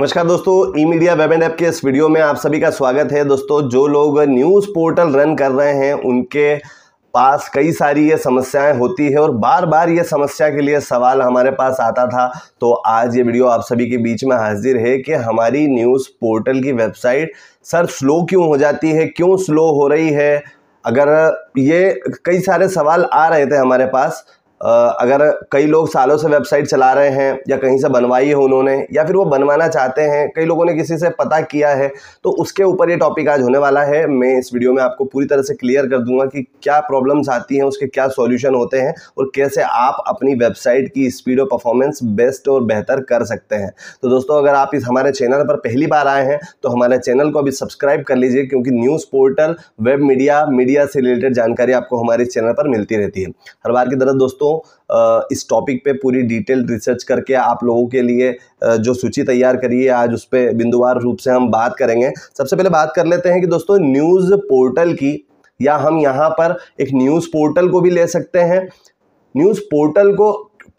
नमस्कार दोस्तों E media web and app के इस वीडियो में आप सभी का स्वागत है दोस्तों जो लोग न्यूज़ पोर्टल रन कर रहे हैं उनके पास कई सारी ये समस्याएं होती है और बार बार ये समस्या के लिए सवाल हमारे पास आता था तो आज ये वीडियो आप सभी के बीच में हाजिर है कि हमारी न्यूज़ पोर्टल की वेबसाइट सर स्लो क्यों हो जाती है क्यों स्लो हो रही है अगर ये कई सारे सवाल आ रहे थे हमारे पास अगर कई लोग सालों से वेबसाइट चला रहे हैं या कहीं से बनवाई है उन्होंने या फिर वो बनवाना चाहते हैं कई लोगों ने किसी से पता किया है तो उसके ऊपर ये टॉपिक आज होने वाला है मैं इस वीडियो में आपको पूरी तरह से क्लियर कर दूंगा कि क्या प्रॉब्लम्स आती हैं उसके क्या सॉल्यूशन होते हैं और कैसे आप अपनी वेबसाइट की स्पीड और परफॉर्मेंस बेस्ट और बेहतर कर सकते हैं तो दोस्तों अगर आप इस हमारे चैनल पर पहली बार आए हैं तो हमारे चैनल को अभी सब्सक्राइब कर लीजिए क्योंकि news portal web media media से रिलेटेड जानकारी आपको हमारे चैनल पर मिलती रहती है हर बार की तरह दोस्तों इस टॉपिक पे पूरी डिटेल रिसर्च करके आप लोगों के लिए जो सूची तैयार करी है आज उस पर बिंदुवार रूप से हम बात करेंगे सबसे पहले बात कर लेते हैं कि दोस्तों न्यूज़ पोर्टल की या हम यहाँ पर एक न्यूज़ पोर्टल को भी ले सकते हैं न्यूज़ पोर्टल को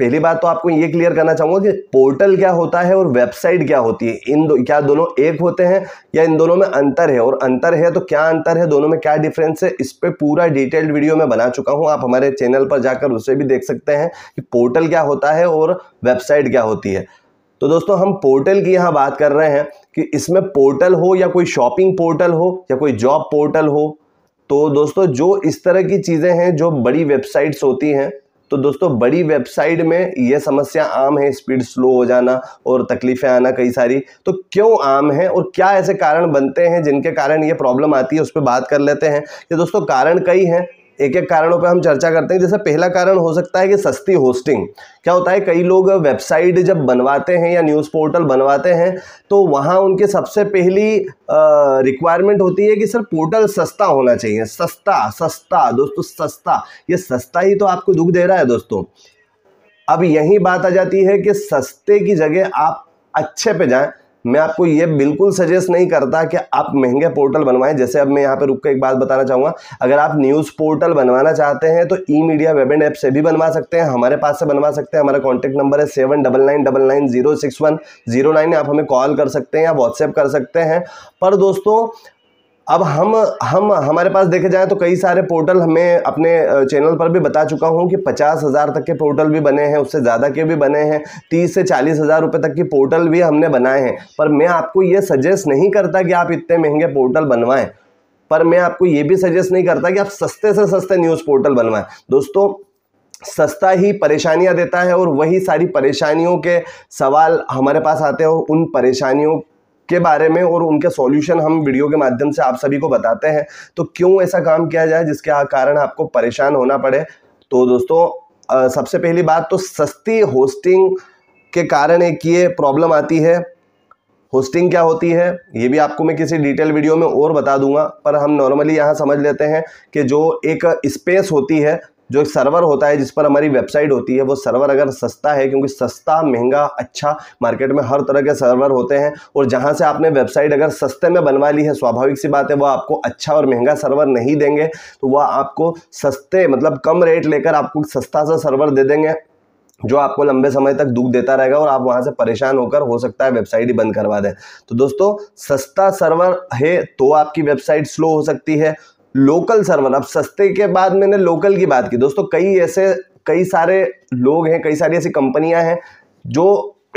पहली बात तो आपको ये क्लियर करना चाहूंगा कि पोर्टल क्या होता है और वेबसाइट क्या होती है इन दो क्या दोनों एक होते हैं या इन दोनों में अंतर है और अंतर है तो क्या अंतर है दोनों में क्या डिफरेंस है इस पर पूरा डिटेल्ड वीडियो मैं बना चुका हूं आप हमारे चैनल पर जाकर उसे भी देख सकते हैं कि पोर्टल क्या होता है और वेबसाइट क्या होती है तो दोस्तों हम पोर्टल की यहाँ बात कर रहे हैं कि इसमें पोर्टल हो या कोई शॉपिंग पोर्टल हो या कोई जॉब पोर्टल हो तो दोस्तों जो इस तरह की चीज़ें हैं जो बड़ी वेबसाइट्स होती हैं तो दोस्तों बड़ी वेबसाइट में यह समस्या आम है स्पीड स्लो हो जाना और तकलीफ़ें आना कई सारी तो क्यों आम है और क्या ऐसे कारण बनते हैं जिनके कारण ये प्रॉब्लम आती है उस पर बात कर लेते हैं ये दोस्तों कारण कई हैं एक एक कारणों पर हम चर्चा करते हैं जैसे पहला कारण हो सकता है कि सस्ती होस्टिंग क्या होता है कई लोग वेबसाइट जब बनवाते हैं या न्यूज़ पोर्टल बनवाते हैं तो वहाँ उनके सबसे पहली रिक्वायरमेंट होती है कि सर पोर्टल सस्ता होना चाहिए सस्ता सस्ता दोस्तों सस्ता ये सस्ता ही तो आपको दुख दे रहा है दोस्तों अब यही बात आ जाती है कि सस्ते की जगह आप अच्छे पे जाएं मैं आपको ये बिल्कुल सजेस्ट नहीं करता कि आप महंगे पोर्टल बनवाएं जैसे अब मैं यहाँ पे रुक कर एक बात बताना चाहूँगा अगर आप न्यूज़ पोर्टल बनवाना चाहते हैं तो E media web and app से भी बनवा सकते हैं हमारे पास से बनवा सकते हैं हमारा कॉन्टैक्ट नंबर है seven double nine double nine zero six one zero nine आप हमें कॉल कर सकते हैं या व्हाट्सएप कर सकते हैं पर दोस्तों अब हम हम हमारे पास देखे जाए तो कई सारे पोर्टल हमें अपने चैनल पर भी बता चुका हूँ कि पचास हज़ार तक के पोर्टल भी बने हैं उससे ज़्यादा के भी बने हैं तीस से चालीस हज़ार रुपये तक के पोर्टल भी हमने बनाए हैं पर मैं आपको ये सजेस्ट नहीं करता कि आप इतने महंगे पोर्टल बनवाएं पर मैं आपको ये भी सजेस्ट नहीं करता कि आप सस्ते से सस्ते न्यूज़ पोर्टल बनवाएं दोस्तों सस्ता ही परेशानियां देता है और वही सारी परेशानियों के सवाल हमारे पास आते हैं उन परेशानियों के बारे में और उनके सॉल्यूशन हम वीडियो के माध्यम से आप सभी को बताते हैं तो क्यों ऐसा काम किया जाए जिसके कारण आपको परेशान होना पड़े तो दोस्तों सबसे पहली बात तो सस्ती होस्टिंग के कारण एक ये प्रॉब्लम आती है होस्टिंग क्या होती है ये भी आपको मैं किसी डिटेल वीडियो में और बता दूंगा पर हम नॉर्मली यहाँ समझ लेते हैं कि जो एक स्पेस होती है जो एक सर्वर होता है जिस पर हमारी वेबसाइट होती है वो सर्वर अगर सस्ता है क्योंकि सस्ता महंगा अच्छा मार्केट में हर तरह के सर्वर होते हैं और जहाँ से आपने वेबसाइट अगर सस्ते में बनवा ली है स्वाभाविक सी बात है वो आपको अच्छा और महंगा सर्वर नहीं देंगे तो वह आपको सस्ते मतलब कम रेट लेकर आपको सस्ता सा सर्वर दे देंगे जो आपको लंबे समय तक दुख देता रहेगा और आप वहां से परेशान होकर हो सकता है वेबसाइट ही बंद करवा दें तो दोस्तों सस्ता सर्वर है तो आपकी वेबसाइट स्लो हो सकती है लोकल सर्वर अब सस्ते के बाद मैंने लोकल की बात की दोस्तों कई ऐसे कई सारे लोग हैं कई सारी ऐसी कंपनियां हैं जो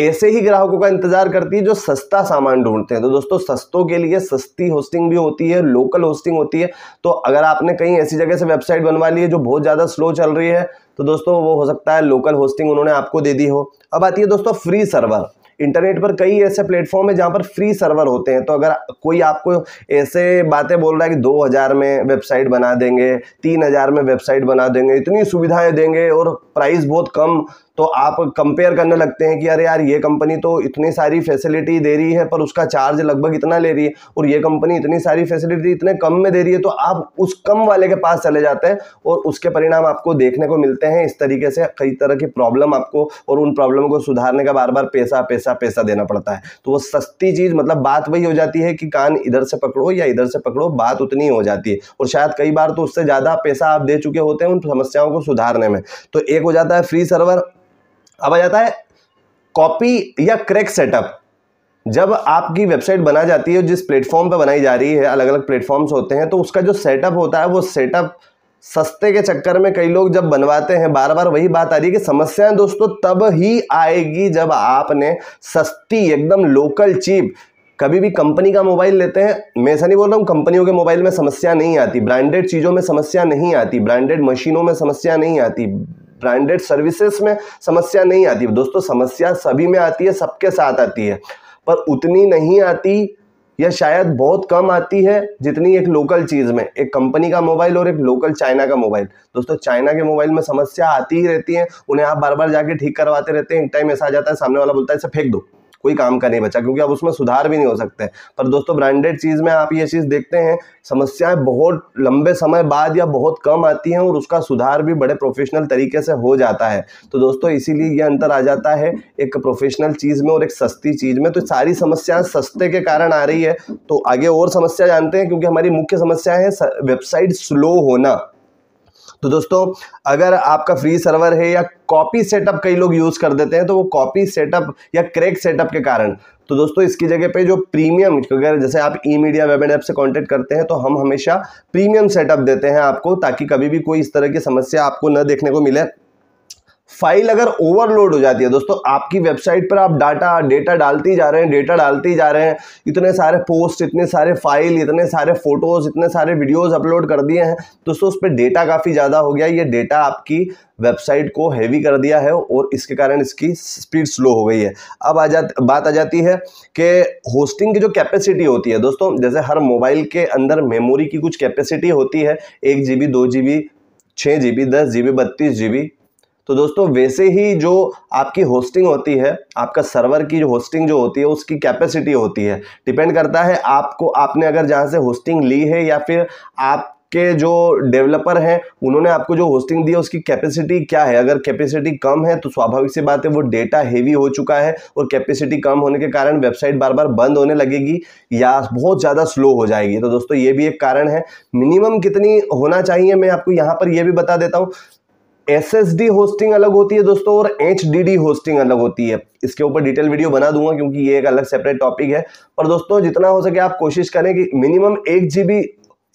ऐसे ही ग्राहकों का इंतजार करती है जो सस्ता सामान ढूंढते हैं तो दोस्तों सस्तों के लिए सस्ती होस्टिंग भी होती है लोकल होस्टिंग होती है तो अगर आपने कहीं ऐसी जगह से वेबसाइट बनवा ली है जो बहुत ज़्यादा स्लो चल रही है तो दोस्तों वो हो सकता है लोकल होस्टिंग उन्होंने आपको दे दी हो अब आती है दोस्तों फ्री सर्वर इंटरनेट पर कई ऐसे प्लेटफॉर्म है जहाँ पर फ्री सर्वर होते हैं तो अगर कोई आपको ऐसे बातें बोल रहा है कि दो हज़ार में वेबसाइट बना देंगे तीन हज़ार में वेबसाइट बना देंगे इतनी सुविधाएं देंगे और प्राइस बहुत कम तो आप कंपेयर करने लगते हैं कि अरे यार ये कंपनी तो इतनी सारी फैसिलिटी दे रही है पर उसका चार्ज लगभग इतना ले रही है और ये कंपनी इतनी सारी फैसिलिटी इतने कम में दे रही है तो आप उस कम वाले के पास चले जाते हैं और उसके परिणाम आपको देखने को मिलते हैं इस तरीके से कई तरह की प्रॉब्लम आपको और उन प्रॉब्लम को सुधारने का बार बार पैसा पैसा पैसा देना पड़ता है तो वो सस्ती चीज़ मतलब बात वही हो जाती है कि कान इधर से पकड़ो या इधर से पकड़ो बात उतनी हो जाती है और शायद कई बार तो उससे ज़्यादा पैसा आप दे चुके होते हैं उन समस्याओं को सुधारने में तो एक हो जाता है फ्री सर्वर अब आ जाता है कॉपी या क्रैक सेटअप जब आपकी वेबसाइट बना जाती है जिस प्लेटफॉर्म पर बनाई जा रही है अलग अलग प्लेटफॉर्म्स होते हैं तो उसका जो सेटअप होता है वो सेटअप सस्ते के चक्कर में कई लोग जब बनवाते हैं बार बार वही बात आ रही है कि समस्याएं दोस्तों तब ही आएगी जब आपने सस्ती एकदम लोकल चीप कभी भी कंपनी का मोबाइल लेते हैं मैं ऐसा नहीं बोल रहा हूँ कंपनियों के मोबाइल में समस्या नहीं आती ब्रांडेड चीज़ों में समस्या नहीं आती ब्रांडेड मशीनों में समस्या नहीं आती ब्रांडेड सर्विसेज में समस्या नहीं आती दोस्तों समस्या सभी में आती है सबके साथ आती है पर उतनी नहीं आती या शायद बहुत कम आती है जितनी एक लोकल चीज़ में एक कंपनी का मोबाइल और एक लोकल चाइना का मोबाइल दोस्तों चाइना के मोबाइल में समस्या आती ही रहती है उन्हें आप बार बार जाके ठीक करवाते रहते हैं एक टाइम ऐसा आ जाता है सामने वाला बोलता है इसे फेंक दो कोई काम का नहीं बचा क्योंकि अब उसमें सुधार भी नहीं हो सकते पर दोस्तों ब्रांडेड चीज़ में आप ये चीज़ देखते हैं समस्याएं बहुत लंबे समय बाद या बहुत कम आती हैं और उसका सुधार भी बड़े प्रोफेशनल तरीके से हो जाता है तो दोस्तों इसीलिए यह अंतर आ जाता है एक प्रोफेशनल चीज़ में और एक सस्ती चीज़ में तो सारी समस्या सस्ते के कारण आ रही है तो आगे और समस्या जानते हैं क्योंकि हमारी मुख्य समस्या है वेबसाइट स्लो होना तो दोस्तों अगर आपका फ्री सर्वर है या कॉपी सेटअप कई लोग यूज़ कर देते हैं तो वो कॉपी सेटअप या क्रैक सेटअप के कारण तो दोस्तों इसकी जगह पे जो प्रीमियम अगर जैसे आप E media web and app से कांटेक्ट करते हैं तो हम हमेशा प्रीमियम सेटअप देते हैं आपको ताकि कभी भी कोई इस तरह की समस्या आपको न देखने को मिले फाइल अगर ओवरलोड हो जाती है दोस्तों आपकी वेबसाइट पर आप डाटा डेटा डालते जा रहे हैं डेटा डालते जा रहे हैं इतने सारे पोस्ट इतने सारे फाइल इतने सारे फोटोज़ इतने सारे वीडियोस अपलोड कर दिए हैं दोस्तों उस पर डेटा काफ़ी ज़्यादा हो गया ये डेटा आपकी वेबसाइट को हैवी कर दिया है और इसके कारण इसकी स्पीड स्लो हो गई है अब आ जा बात आ जाती है कि होस्टिंग की जो कैपेसिटी होती है दोस्तों जैसे हर मोबाइल के अंदर मेमोरी की कुछ कैपेसिटी होती है एक जी बी दो जी बी छः जी बी दस जी बी बत्तीस जी बी तो दोस्तों वैसे ही जो आपकी होस्टिंग होती है आपका सर्वर की जो होस्टिंग जो होती है उसकी कैपेसिटी होती है डिपेंड करता है आपको आपने अगर जहाँ से होस्टिंग ली है या फिर आप के जो डेवलपर हैं उन्होंने आपको जो होस्टिंग दी है उसकी कैपेसिटी क्या है अगर कैपेसिटी कम है तो स्वाभाविक सी बात है वो डेटा हेवी हो चुका है और कैपेसिटी कम होने के कारण वेबसाइट बार बार बंद होने लगेगी या बहुत ज़्यादा स्लो हो जाएगी तो दोस्तों ये भी एक कारण है मिनिमम कितनी होना चाहिए मैं आपको यहाँ पर यह भी बता देता हूँ एस एस डी होस्टिंग अलग होती है दोस्तों और एच डी डी होस्टिंग अलग होती है इसके ऊपर डिटेल वीडियो बना दूंगा क्योंकि ये एक अलग सेपरेट टॉपिक है पर दोस्तों जितना हो सके आप कोशिश करें कि मिनिमम एक जीबी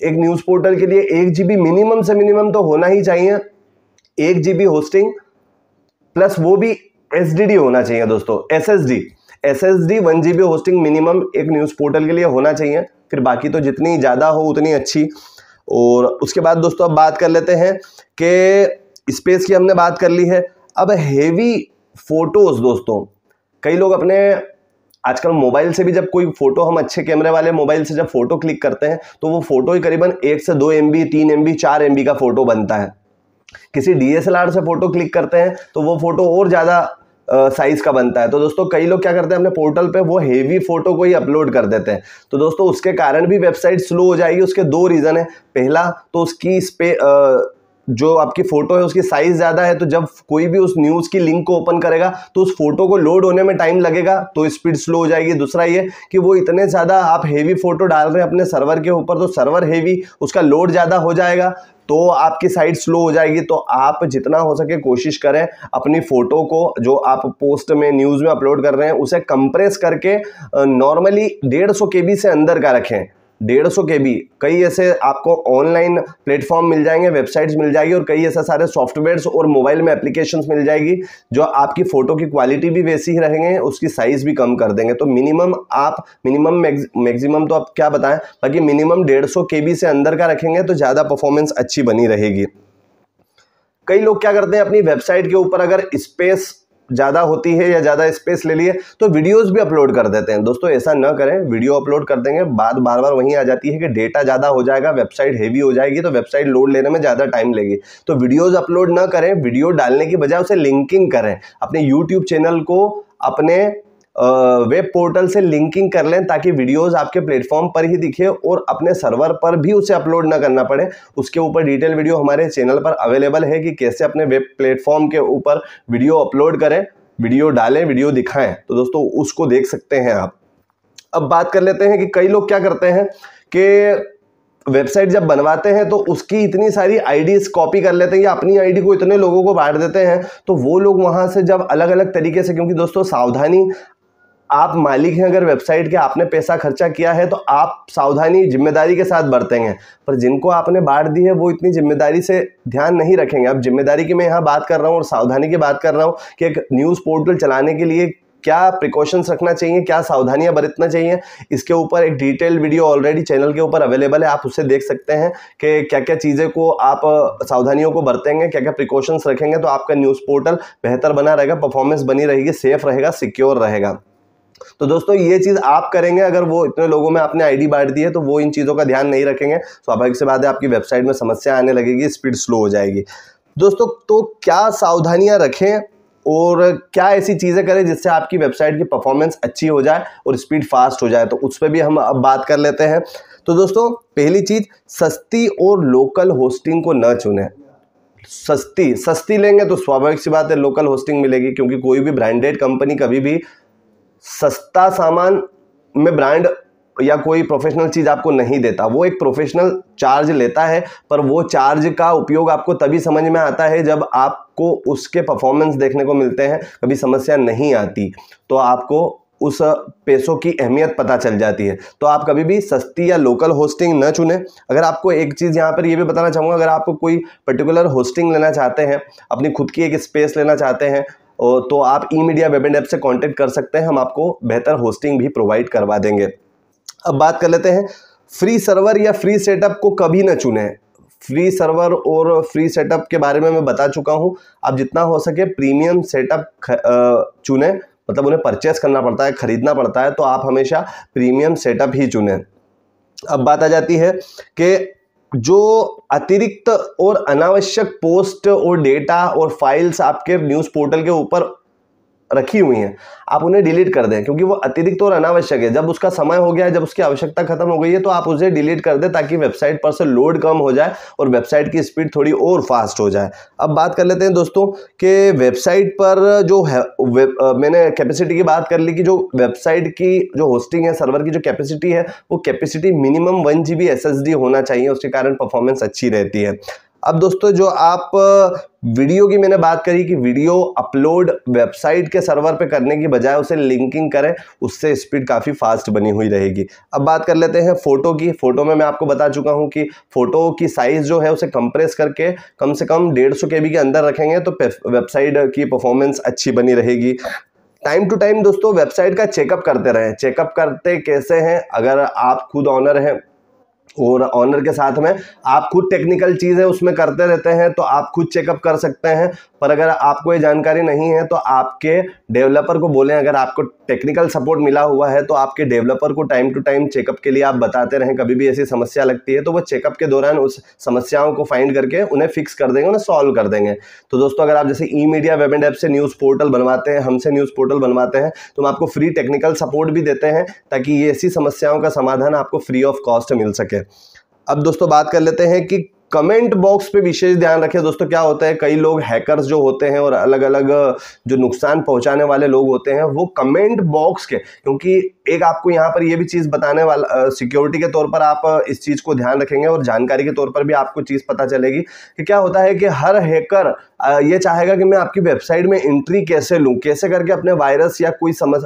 एक न्यूज़ पोर्टल के लिए एक जीबी मिनिमम से मिनिमम तो होना ही चाहिए एक जीबी होस्टिंग प्लस वो भी एस होना चाहिए दोस्तों S S D S S D one GB hosting minimum एक न्यूज़ पोर्टल के लिए होना चाहिए फिर बाकी तो जितनी ज़्यादा हो उतनी अच्छी और उसके बाद दोस्तों अब बात कर लेते हैं कि स्पेस की हमने बात कर ली है अब हेवी फोटोज़ दोस्तों कई लोग अपने आजकल मोबाइल से भी जब कोई फोटो हम अच्छे कैमरे वाले मोबाइल से जब फोटो क्लिक करते हैं तो वो फोटो ही करीबन एक से दो एम बी तीन एम बी चार एम बी का फोटो बनता है किसी डीएसएलआर से फोटो क्लिक करते हैं तो वो फोटो और ज़्यादा साइज़ का बनता है तो दोस्तों कई लोग क्या करते हैं अपने पोर्टल पे वो हेवी फोटो को ही अपलोड कर देते हैं तो दोस्तों उसके कारण भी वेबसाइट स्लो हो जाएगी उसके दो रीज़न है पहला तो उसकी स्पे आ, जो आपकी फोटो है उसकी साइज ज़्यादा है तो जब कोई भी उस न्यूज़ की लिंक को ओपन करेगा तो उस फोटो को लोड होने में टाइम लगेगा तो स्पीड स्लो हो जाएगी दूसरा ये कि वो इतने ज़्यादा आप हेवी फोटो डाल रहे हैं अपने सर्वर के ऊपर तो सर्वर हेवी उसका लोड ज़्यादा हो जाएगा तो आपकी साइट स्लो हो जाएगी तो आप जितना हो सके कोशिश करें अपनी फ़ोटो को जो आप पोस्ट में न्यूज़ में अपलोड कर रहे हैं उसे कंप्रेस करके नॉर्मली डेढ़ सौ के बी से अंदर का रखें डेढ़ सौ के बी कई ऐसे आपको ऑनलाइन प्लेटफॉर्म मिल जाएंगे वेबसाइट्स मिल जाएगी और कई ऐसे सारे सॉफ्टवेयर्स और मोबाइल में एप्लीकेशंस मिल जाएगी जो आपकी फ़ोटो की क्वालिटी भी वैसी ही रहेंगे उसकी साइज़ भी कम कर देंगे तो मिनिमम आप मिनिमम मैक्सिमम तो आप क्या बताएं बाकी मिनिमम डेढ़ सौ के बी से अंदर का रखेंगे तो ज़्यादा परफॉर्मेंस अच्छी बनी रहेगी कई लोग क्या करते हैं अपनी वेबसाइट के ऊपर अगर स्पेस ज़्यादा होती है या ज़्यादा स्पेस ले लिए तो वीडियोस भी अपलोड कर देते हैं दोस्तों ऐसा ना करें वीडियो अपलोड कर देंगे बाद बार बार वहीं आ जाती है कि डेटा ज़्यादा हो जाएगा वेबसाइट हैवी हो जाएगी तो वेबसाइट लोड लेने में ज़्यादा टाइम लेगी तो वीडियोज़ अपलोड ना करें वीडियो डालने की बजाय उसे लिंकिंग करें अपने यूट्यूब चैनल को अपने वेब पोर्टल से लिंकिंग कर लें ताकि वीडियोस आपके प्लेटफॉर्म पर ही दिखे और अपने सर्वर पर भी उसे अपलोड ना करना पड़े उसके ऊपर डिटेल वीडियो हमारे चैनल पर अवेलेबल है कि कैसे अपने वेब प्लेटफॉर्म के ऊपर वीडियो अपलोड करें वीडियो डालें वीडियो दिखाएं तो दोस्तों उसको देख सकते हैं आप अब बात कर लेते हैं कि कई लोग क्या करते हैं कि वेबसाइट जब बनवाते हैं तो उसकी इतनी सारी आईडीज कॉपी कर लेते हैं या अपनी आईडी को इतने लोगों को बांट देते हैं तो वो लोग वहां से जब अलग अलग तरीके से क्योंकि दोस्तों सावधानी आप मालिक हैं अगर वेबसाइट के आपने पैसा खर्चा किया है तो आप सावधानी जिम्मेदारी के साथ बरतेंगे पर जिनको आपने बांट दी है वो इतनी जिम्मेदारी से ध्यान नहीं रखेंगे अब जिम्मेदारी की मैं यहाँ बात कर रहा हूँ और सावधानी की बात कर रहा हूँ कि एक न्यूज़ पोर्टल चलाने के लिए क्या प्रिकॉशंस रखना चाहिए क्या सावधानियां बरतना चाहिए इसके ऊपर एक डिटेल वीडियो ऑलरेडी चैनल के ऊपर अवेलेबल है आप उसे देख सकते हैं कि क्या क्या चीज़ें को आप सावधानियों को बरतेंगे क्या क्या प्रिकॉशंस रखेंगे तो आपका न्यूज़ पोर्टल बेहतर बना रहेगा परफॉर्मेंस बनी रहेगी सेफ रहेगा सिक्योर रहेगा तो दोस्तों ये चीज़ आप करेंगे अगर वो इतने लोगों में आपने आईडी बांट दी है तो वो इन चीज़ों का ध्यान नहीं रखेंगे स्वाभाविक से बात है आपकी वेबसाइट में समस्या आने लगेगी स्पीड स्लो हो जाएगी दोस्तों तो क्या सावधानियां रखें और क्या ऐसी चीज़ें करें जिससे आपकी वेबसाइट की परफॉर्मेंस अच्छी हो जाए और स्पीड फास्ट हो जाए तो उस पर भी हम अब बात कर लेते हैं तो दोस्तों पहली चीज़ सस्ती और लोकल होस्टिंग को न चुने सस्ती सस्ती लेंगे तो स्वाभाविक सी बात है लोकल होस्टिंग मिलेगी क्योंकि कोई भी ब्रांडेड कंपनी कभी भी सस्ता सामान में ब्रांड या कोई प्रोफेशनल चीज़ आपको नहीं देता वो एक प्रोफेशनल चार्ज लेता है पर वो चार्ज का उपयोग आपको तभी समझ में आता है जब आपको उसके परफॉर्मेंस देखने को मिलते हैं कभी समस्या नहीं आती तो आपको उस पैसों की अहमियत पता चल जाती है तो आप कभी भी सस्ती या लोकल होस्टिंग न चुने अगर आपको एक चीज़ यहाँ पर ये भी बताना चाहूँगा अगर आप कोई पर्टिकुलर होस्टिंग लेना चाहते हैं अपनी खुद की एक स्पेस लेना चाहते हैं तो आप E media web and app से कॉन्टेक्ट कर सकते हैं हम आपको बेहतर होस्टिंग भी प्रोवाइड करवा देंगे अब बात कर लेते हैं फ्री सर्वर या फ्री सेटअप को कभी ना चुने फ्री सर्वर और फ्री सेटअप के बारे में मैं बता चुका हूँ आप जितना हो सके प्रीमियम सेटअप चुने मतलब उन्हें परचेस करना पड़ता है ख़रीदना पड़ता है तो आप हमेशा प्रीमियम सेटअप ही चुने अब बात आ जाती है कि जो अतिरिक्त और अनावश्यक पोस्ट और डेटा और फाइल्स आपके न्यूज़ पोर्टल के ऊपर रखी हुई हैं आप उन्हें डिलीट कर दें क्योंकि वो अतिरिक्त और अनावश्यक है जब उसका समय हो गया है जब उसकी आवश्यकता खत्म हो गई है तो आप उसे डिलीट कर दें ताकि वेबसाइट पर से लोड कम हो जाए और वेबसाइट की स्पीड थोड़ी और फास्ट हो जाए अब बात कर लेते हैं दोस्तों कि वेबसाइट पर जो है मैंने कैपेसिटी की बात कर ली कि जो वेबसाइट की जो होस्टिंग है सर्वर की जो कैपेसिटी है वो capacity minimum one G B होना चाहिए उसके कारण परफॉर्मेंस अच्छी रहती है अब दोस्तों जो आप वीडियो की मैंने बात करी कि वीडियो अपलोड वेबसाइट के सर्वर पे करने की बजाय उसे लिंकिंग करें उससे स्पीड काफ़ी फास्ट बनी हुई रहेगी अब बात कर लेते हैं फ़ोटो की फ़ोटो में मैं आपको बता चुका हूं कि फ़ोटो की साइज़ जो है उसे कंप्रेस करके कम से कम डेढ़ सौ के अंदर रखेंगे तो वेबसाइट की परफॉर्मेंस अच्छी बनी रहेगी टाइम टू टाइम दोस्तों वेबसाइट का चेकअप करते रहें चेकअप करते कैसे हैं अगर आप खुद ऑनर हैं और ऑनर के साथ में आप खुद टेक्निकल चीज़ें उसमें करते रहते हैं तो आप खुद चेकअप कर सकते हैं पर अगर आपको ये जानकारी नहीं है तो आपके डेवलपर को बोलें अगर आपको टेक्निकल सपोर्ट मिला हुआ है तो आपके डेवलपर को टाइम टू टाइम चेकअप के लिए आप बताते रहें कभी भी ऐसी समस्या लगती है तो वो चेकअप के दौरान उस समस्याओं को फाइंड करके उन्हें फिक्स कर देंगे उन्हें सॉल्व कर देंगे तो दोस्तों अगर आप जैसे E media web and app से न्यूज़ पोर्टल बनवाते हैं हमसे न्यूज़ पोर्टल बनवाते हैं तो हम आपको फ्री टेक्निकल सपोर्ट भी देते हैं ताकि ये ऐसी समस्याओं का समाधान आपको फ्री ऑफ कॉस्ट मिल सके अब दोस्तों बात कर लेते हैं कि कमेंट बॉक्स पे विशेष ध्यान रखें दोस्तों क्या होता है कई लोग हैकर्स जो होते हैं और अलग अलग जो नुकसान पहुंचाने वाले लोग होते हैं वो कमेंट बॉक्स के क्योंकि एक आपको यहाँ पर ये भी चीज़ बताने वाला सिक्योरिटी के तौर पर आप इस चीज़ को ध्यान रखेंगे और जानकारी के तौर पर भी आपको चीज़ पता चलेगी कि क्या होता है कि हर हैकर ये चाहेगा कि मैं आपकी वेबसाइट में एंट्री कैसे लूँ कैसे करके अपने वायरस या कोई समझ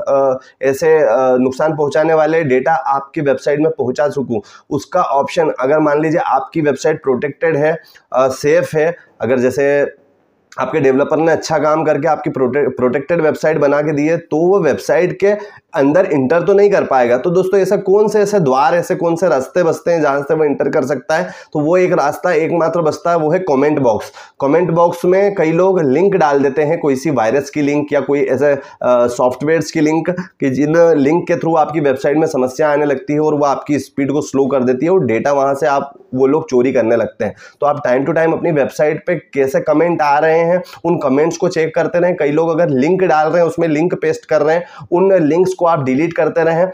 ऐसे नुकसान पहुँचाने वाले डेटा आपकी वेबसाइट में पहुँचा सकूँ उसका ऑप्शन अगर मान लीजिए आपकी वेबसाइट प्रोटेक्ट प्रोटेक्टेड है सेफ़ uh, है अगर जैसे आपके डेवलपर ने अच्छा काम करके आपकी प्रोटे प्रोटेक्टेड वेबसाइट बना के दी है तो वो वेबसाइट के अंदर इंटर तो नहीं कर पाएगा तो दोस्तों ऐसा कौन से ऐसे द्वार ऐसे कौन से रास्ते बसते हैं जहाँ से वो इंटर कर सकता है तो वो एक रास्ता एकमात्र बसता है वो है कमेंट बॉक्स कमेंट बॉक्स में कई लोग लिंक डाल देते हैं कोई सी वायरस की लिंक या कोई ऐसे सॉफ्टवेयर्स की लिंक कि जिन लिंक के थ्रू आपकी वेबसाइट में समस्या आने लगती है और वह आपकी स्पीड को स्लो कर देती है और डेटा वहाँ से आप वो लोग चोरी करने लगते हैं तो आप टाइम टू टाइम अपनी वेबसाइट पर कैसे कमेंट आ रहे हैं हैं उन कमेंट्स को चेक करते रहें कई लोग अगर लिंक डाल रहे हैं उसमें लिंक पेस्ट कर रहे हैं उन लिंक्स को आप डिलीट करते रहें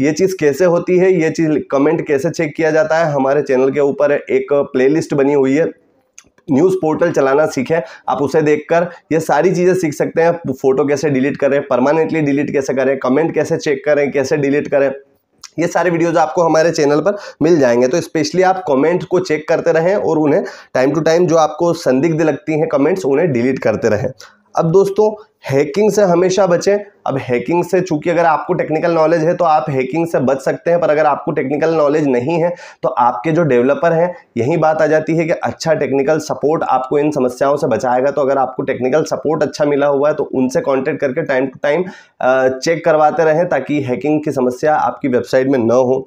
ये चीज़ कैसे होती है ये चीज़ कमेंट कैसे चेक किया जाता है हमारे चैनल के ऊपर एक प्लेलिस्ट बनी हुई है न्यूज़ पोर्टल चलाना सीखें आप उसे देखकर ये सारी चीज़ें सीख सकते हैं फोटो कैसे डिलीट करें परमानेंटली डिलीट कैसे करें कमेंट कैसे चेक करें कैसे डिलीट करें ये सारे वीडियोज आपको हमारे चैनल पर मिल जाएंगे तो स्पेशली आप कमेंट को चेक करते रहें और उन्हें टाइम टू टाइम जो आपको संदिग्ध लगती हैं कमेंट्स उन्हें डिलीट करते रहें अब दोस्तों हैकिंग से हमेशा बचें अब हैकिंग से चूंकि अगर आपको टेक्निकल नॉलेज है तो आप हैकिंग से बच सकते हैं पर अगर आपको टेक्निकल नॉलेज नहीं है तो आपके जो डेवलपर हैं यही बात आ जाती है कि अच्छा टेक्निकल सपोर्ट आपको इन समस्याओं से बचाएगा तो अगर आपको टेक्निकल सपोर्ट अच्छा मिला हुआ है तो उनसे कॉन्टेक्ट करके टाइम टू टाइम चेक करवाते रहें ताकि हैकिंग की समस्या आपकी वेबसाइट में न हो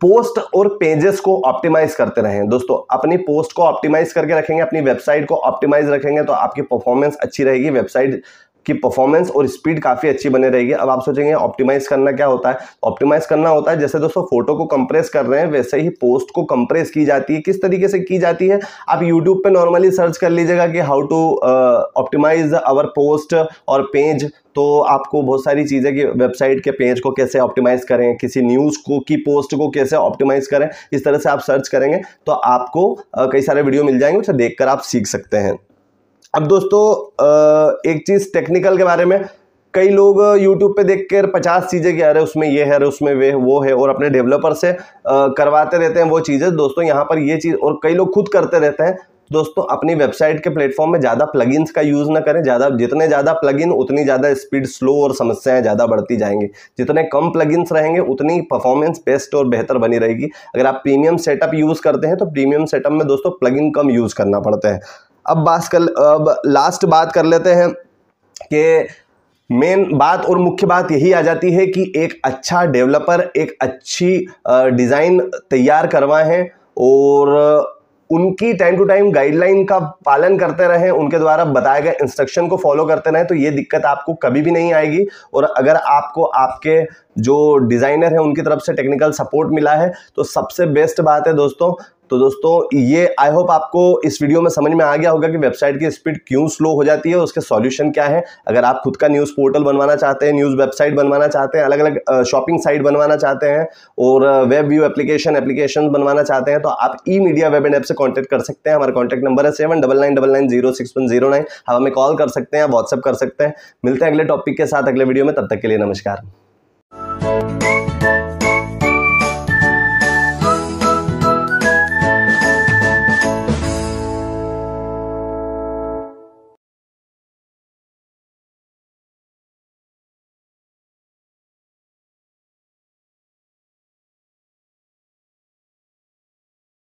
पोस्ट और पेजेस को ऑप्टिमाइज करते रहें दोस्तों अपनी पोस्ट को ऑप्टिमाइज करके रखेंगे अपनी वेबसाइट को ऑप्टिमाइज रखेंगे तो आपकी परफॉर्मेंस अच्छी रहेगी वेबसाइट कि परफॉर्मेंस और स्पीड काफ़ी अच्छी बने रहेगी अब आप सोचेंगे ऑप्टिमाइज करना क्या होता है ऑप्टिमाइज करना होता है जैसे दोस्तों फोटो को कंप्रेस कर रहे हैं वैसे ही पोस्ट को कंप्रेस की जाती है किस तरीके से की जाती है आप यूट्यूब पे नॉर्मली सर्च कर लीजिएगा कि how to optimise our post और पेज तो आपको बहुत सारी चीज़ें कि वेबसाइट के पेज को कैसे ऑप्टिमाइज़ करें किसी न्यूज़ को की पोस्ट को कैसे ऑप्टिमाइज़ करें इस तरह से आप सर्च करेंगे तो आपको uh, कई सारे वीडियो मिल जाएंगे उसे देखकर आप सीख सकते हैं अब दोस्तों एक चीज़ टेक्निकल के बारे में कई लोग YouTube पे देख कर पचास चीज़ें क्या है उसमें ये है अरे उसमें वे वो है और अपने डेवलपर से करवाते रहते हैं वो चीज़ें दोस्तों यहाँ पर ये चीज़ और कई लोग खुद करते रहते हैं दोस्तों अपनी वेबसाइट के प्लेटफॉर्म में ज़्यादा प्लगइन्स का यूज़ ना करें ज़्यादा जितने ज़्यादा प्लगइन उतनी ज़्यादा स्पीड स्लो और समस्याएं ज़्यादा बढ़ती जाएंगी जितने कम प्लगइन्स रहेंगे उतनी परफॉर्मेंस बेस्ट और बेहतर बनी रहेगी अगर आप प्रीमियम सेटअप यूज़ करते हैं तो प्रीमियम सेटअप में दोस्तों प्लगइन कम यूज़ करना पड़ता है अब बात कर अब लास्ट बात कर लेते हैं कि मेन बात और मुख्य बात यही आ जाती है कि एक अच्छा डेवलपर एक अच्छी डिज़ाइन तैयार करवाएं और उनकी टाइम टू टाइम गाइडलाइन का पालन करते रहें उनके द्वारा बताए गए इंस्ट्रक्शन को फॉलो करते रहें तो ये दिक्कत आपको कभी भी नहीं आएगी और अगर आपको आपके जो डिज़ाइनर हैं उनकी तरफ से टेक्निकल सपोर्ट मिला है तो सबसे बेस्ट बात है दोस्तों तो दोस्तों ये आई होप आपको इस वीडियो में समझ में आ गया होगा कि वेबसाइट की स्पीड क्यों स्लो हो जाती है उसके सॉल्यूशन क्या है अगर आप खुद का न्यूज़ पोर्टल बनवाना चाहते हैं न्यूज़ वेबसाइट बनवाना चाहते हैं अलग अलग शॉपिंग साइट बनवाना चाहते हैं और वेब व्यू एप्लीकेशन एप्लीकेशन बनवाना चाहते हैं तो आप E media web and app से कॉन्टैक्ट कर सकते हैं हमारा कॉन्टैक्ट नंबर है seven double nine double nine zero six one zero nine हम हमें कॉल कर सकते हैं व्हाट्सअप कर सकते हैं मिलते हैं अगले टॉपिक के साथ अगले वीडियो में तब तक के लिए नमस्कार